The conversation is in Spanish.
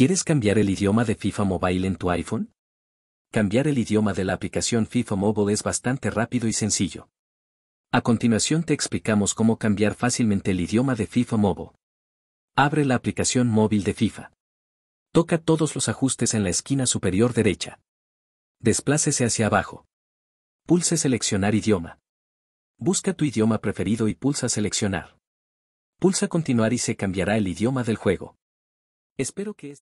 ¿Quieres cambiar el idioma de FIFA Mobile en tu iPhone? Cambiar el idioma de la aplicación FIFA Mobile es bastante rápido y sencillo. A continuación te explicamos cómo cambiar fácilmente el idioma de FIFA Mobile. Abre la aplicación móvil de FIFA. Toca todos los ajustes en la esquina superior derecha. Desplácese hacia abajo. Pulse Seleccionar idioma. Busca tu idioma preferido y pulsa Seleccionar. Pulsa Continuar y se cambiará el idioma del juego. Espero que